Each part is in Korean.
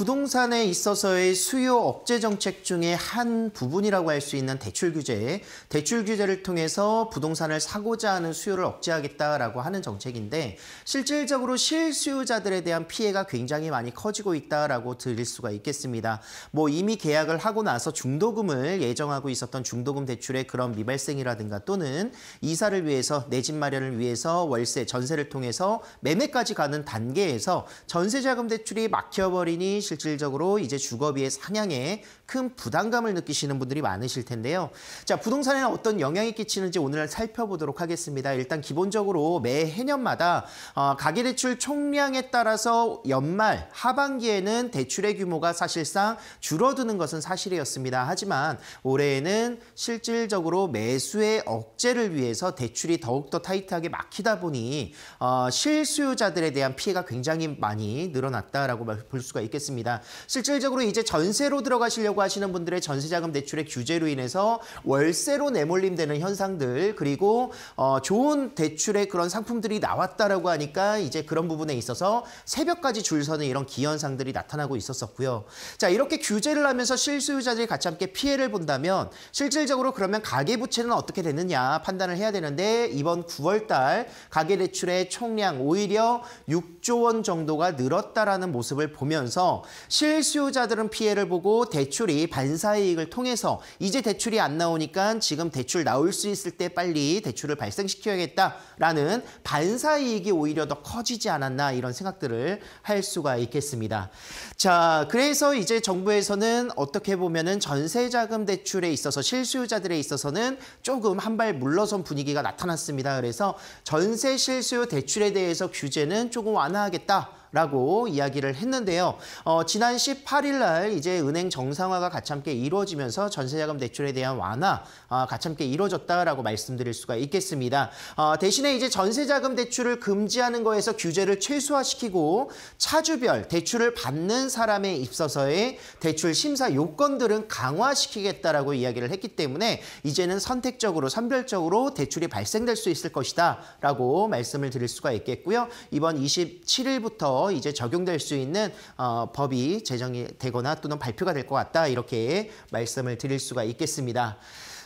부동산에 있어서의 수요 억제 정책 중에 한 부분이라고 할 수 있는 대출 규제, 대출 규제를 통해서 부동산을 사고자 하는 수요를 억제하겠다라고 하는 정책인데 실질적으로 실수요자들에 대한 피해가 굉장히 많이 커지고 있다라고 들릴 수가 있겠습니다. 뭐 이미 계약을 하고 나서 중도금을 예정하고 있었던 중도금 대출의 그런 미발생이라든가 또는 이사를 위해서 내 집 마련을 위해서 월세, 전세를 통해서 매매까지 가는 단계에서 전세자금 대출이 막혀버리니 실질적으로 이제 주거비의 상향에 큰 부담감을 느끼시는 분들이 많으실 텐데요. 자, 부동산에 어떤 영향이 끼치는지 오늘 살펴보도록 하겠습니다. 일단 기본적으로 매 해년마다 어, 가계대출 총량에 따라서 연말 하반기에는 대출의 규모가 사실상 줄어드는 것은 사실이었습니다. 하지만 올해에는 실질적으로 매수의 억제를 위해서 대출이 더욱더 타이트하게 막히다 보니 어, 실수요자들에 대한 피해가 굉장히 많이 늘어났다라고 볼 수가 있겠습니다. 있습니다. 실질적으로 이제 전세로 들어가시려고 하시는 분들의 전세자금 대출의 규제로 인해서 월세로 내몰림되는 현상들 그리고 어, 좋은 대출의 그런 상품들이 나왔다라고 하니까 이제 그런 부분에 있어서 새벽까지 줄 서는 이런 기현상들이 나타나고 있었었고요. 자 이렇게 규제를 하면서 실수요자들이 같이 함께 피해를 본다면 실질적으로 그러면 가계부채는 어떻게 되느냐 판단을 해야 되는데 이번 9월달 가계대출의 총량 오히려 6조 원 정도가 늘었다라는 모습을 보면서 실수요자들은 피해를 보고 대출이 반사이익을 통해서 이제 대출이 안 나오니까 지금 대출 나올 수 있을 때 빨리 대출을 발생시켜야겠다라는 반사이익이 오히려 더 커지지 않았나 이런 생각들을 할 수가 있겠습니다. 자, 그래서 이제 정부에서는 어떻게 보면은 전세자금 대출에 있어서 실수요자들에 있어서는 조금 한 발 물러선 분위기가 나타났습니다. 그래서 전세 실수요 대출에 대해서 규제는 조금 완화하겠다. 라고 이야기를 했는데요. 어, 지난 18일 날 이제 은행 정상화가 가참게 이루어지면서 전세자금 대출에 대한 완화 아, 가참게 이루어졌다라고 말씀드릴 수가 있겠습니다. 어, 대신에 이제 전세자금 대출을 금지하는 거에서 규제를 최소화시키고 차주별 대출을 받는 사람에 있어서의 대출 심사 요건들은 강화시키겠다라고 이야기를 했기 때문에 이제는 선택적으로 선별적으로 대출이 발생될 수 있을 것이다라고 말씀을 드릴 수가 있겠고요. 이번 27일부터 이제 적용될 수 있는 어, 법이 제정이 되거나 또는 발표가 될 것 같다 이렇게 말씀을 드릴 수가 있겠습니다.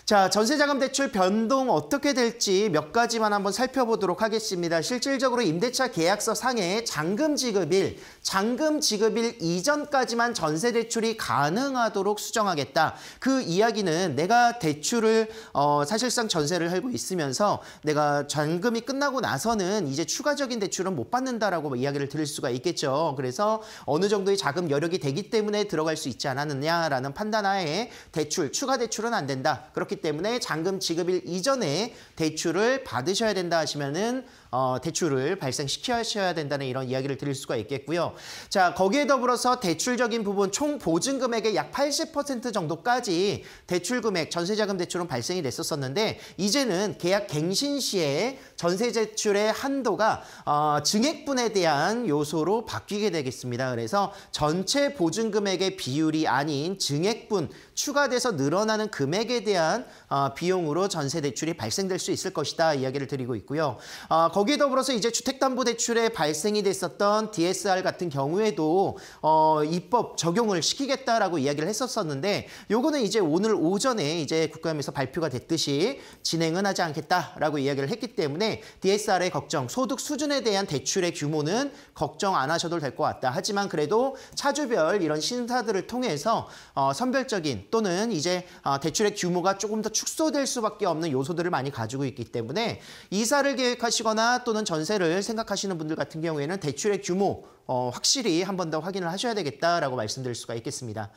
자, 전세자금 대출 변동 어떻게 될지 몇 가지만 한번 살펴보도록 하겠습니다. 실질적으로 임대차 계약서 상에 잔금 지급일, 잔금 지급일 이전까지만 전세 대출이 가능하도록 수정하겠다. 그 이야기는 내가 대출을 어, 사실상 전세를 하고 있으면서 내가 잔금이 끝나고 나서는 이제 추가적인 대출은 못 받는다라고 뭐 이야기를 들을 수가 있겠죠. 그래서 어느 정도의 자금 여력이 되기 때문에 들어갈 수 있지 않았느냐라는 판단하에 대출 추가 대출은 안 된다. 그렇게 때문에 잔금 지급일 이전에 대출을 받으셔야 된다 하시면은 어, 대출을 발생시켜야 된다는 이런 이야기를 드릴 수가 있겠고요. 자 거기에 더불어서 대출적인 부분 총 보증 금액의 약 80% 정도까지 대출 금액 전세자금 대출은 발생이 됐었었는데 이제는 계약 갱신 시에 전세 대출의 한도가 어, 증액분에 대한 요소로 바뀌게 되겠습니다. 그래서 전체 보증 금액의 비율이 아닌 증액분 추가돼서 늘어나는 금액에 대한 어, 비용으로 전세 대출이 발생될 수 있을 것이다 이야기를 드리고 있고요. 어, 여기에 더불어서 이제 주택담보대출에 발생이 됐었던 DSR 같은 경우에도 어, 입법 적용을 시키겠다라고 이야기를 했었었는데 요거는 이제 오늘 오전에 이제 국감에서 발표가 됐듯이 진행은 하지 않겠다라고 이야기를 했기 때문에 DSR의 걱정, 소득 수준에 대한 대출의 규모는 걱정 안 하셔도 될 것 같다. 하지만 그래도 차주별 이런 신사들을 통해서 어, 선별적인 또는 이제 어, 대출의 규모가 조금 더 축소될 수밖에 없는 요소들을 많이 가지고 있기 때문에 이사를 계획하시거나 또는 전세를 생각하시는 분들 같은 경우에는 대출의 규모 어, 확실히 한 번 더 확인을 하셔야 되겠다라고 말씀드릴 수가 있겠습니다.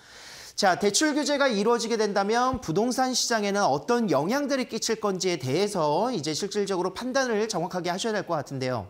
자, 대출 규제가 이루어지게 된다면 부동산 시장에는 어떤 영향들이 끼칠 건지에 대해서 이제 실질적으로 판단을 정확하게 하셔야 될 것 같은데요.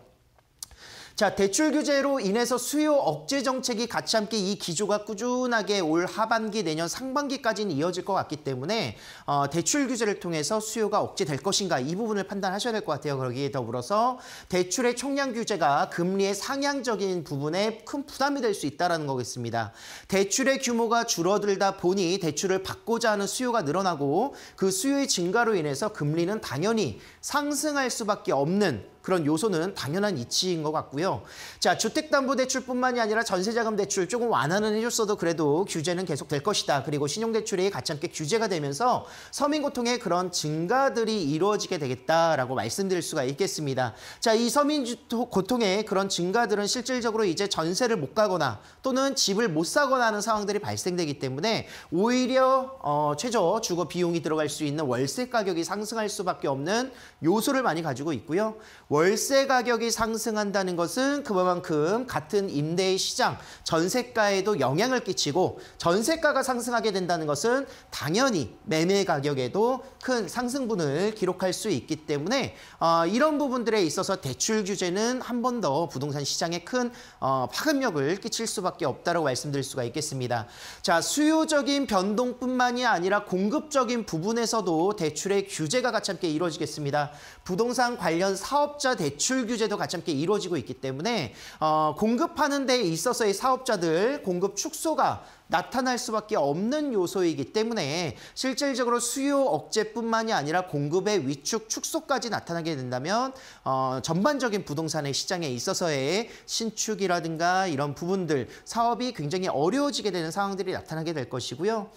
자, 대출 규제로 인해서 수요 억제 정책이 같이 함께 이 기조가 꾸준하게 올 하반기 내년 상반기까지는 이어질 것 같기 때문에 어, 대출 규제를 통해서 수요가 억제될 것인가 이 부분을 판단하셔야 될 것 같아요. 거기에 더불어서 대출의 총량 규제가 금리의 상향적인 부분에 큰 부담이 될 수 있다는 거겠습니다. 대출의 규모가 줄어들다 보니 대출을 받고자 하는 수요가 늘어나고 그 수요의 증가로 인해서 금리는 당연히 상승할 수밖에 없는 그런 요소는 당연한 이치인 것 같고요. 자, 주택담보대출뿐만이 아니라 전세자금 대출 조금 완화는 해줬어도 그래도 규제는 계속 될 것이다. 그리고 신용대출이 가 함께 규제가 되면서 서민고통의 그런 증가들이 이루어지게 되겠다라고 말씀드릴 수가 있겠습니다. 자, 이 서민고통의 그런 증가들은 실질적으로 이제 전세를 못 가거나 또는 집을 못 사거나 하는 상황들이 발생되기 때문에 오히려 어, 최저 주거 비용이 들어갈 수 있는 월세 가격이 상승할 수밖에 없는 요소를 많이 가지고 있고요. 월세 가격이 상승한다는 것은 그만큼 같은 임대의 시장 전세가에도 영향을 끼치고 전세가가 상승하게 된다는 것은 당연히 매매 가격에도 큰 상승분을 기록할 수 있기 때문에 어, 이런 부분들에 있어서 대출 규제는 한 번 더 부동산 시장에 큰 어, 파급력을 끼칠 수밖에 없다고 말씀드릴 수가 있겠습니다. 자 수요적인 변동뿐만이 아니라 공급적인 부분에서도 대출의 규제가 가치 함께 이루어지겠습니다. 부동산 관련 사업 사업자 대출 규제도 같이 함께 이루어지고 있기 때문에 어, 공급하는 데 있어서의 사업자들 공급 축소가 나타날 수밖에 없는 요소이기 때문에 실질적으로 수요 억제뿐만이 아니라 공급의 위축 축소까지 나타나게 된다면 어, 전반적인 부동산의 시장에 있어서의 신축이라든가 이런 부분들 사업이 굉장히 어려워지게 되는 상황들이 나타나게 될 것이고요.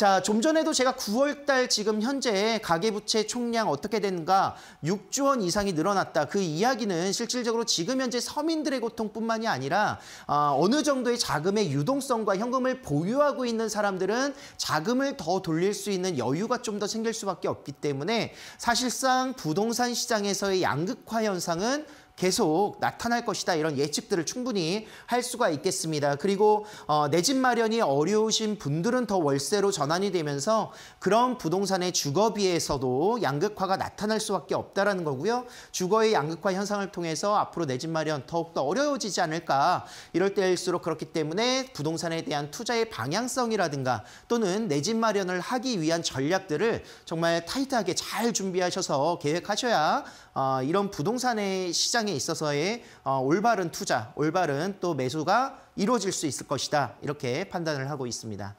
자, 좀 전에도 제가 9월 달 지금 현재 가계부채 총량 어떻게 되는가 6조 원 이상이 늘어났다. 그 이야기는 실질적으로 지금 현재 서민들의 고통뿐만이 아니라 아, 어느 정도의 자금의 유동성과 현금을 보유하고 있는 사람들은 자금을 더 돌릴 수 있는 여유가 좀 더 생길 수밖에 없기 때문에 사실상 부동산 시장에서의 양극화 현상은 계속 나타날 것이다 이런 예측들을 충분히 할 수가 있겠습니다. 그리고 어, 내집 마련이 어려우신 분들은 더 월세로 전환이 되면서 그런 부동산의 주거 비에서도 양극화가 나타날 수밖에 없다라는 거고요. 주거의 양극화 현상을 통해서 앞으로 내 집 마련 더욱더 어려워지지 않을까 이럴 때일수록 그렇기 때문에 부동산에 대한 투자의 방향성이라든가 또는 내 집 마련을 하기 위한 전략들을 정말 타이트하게 잘 준비하셔서 계획하셔야 어, 이런 부동산의 시장 시장에 있어서의 어, 올바른 투자, 올바른 또 매수가 이루어질 수 있을 것이다. 이렇게 판단을 하고 있습니다.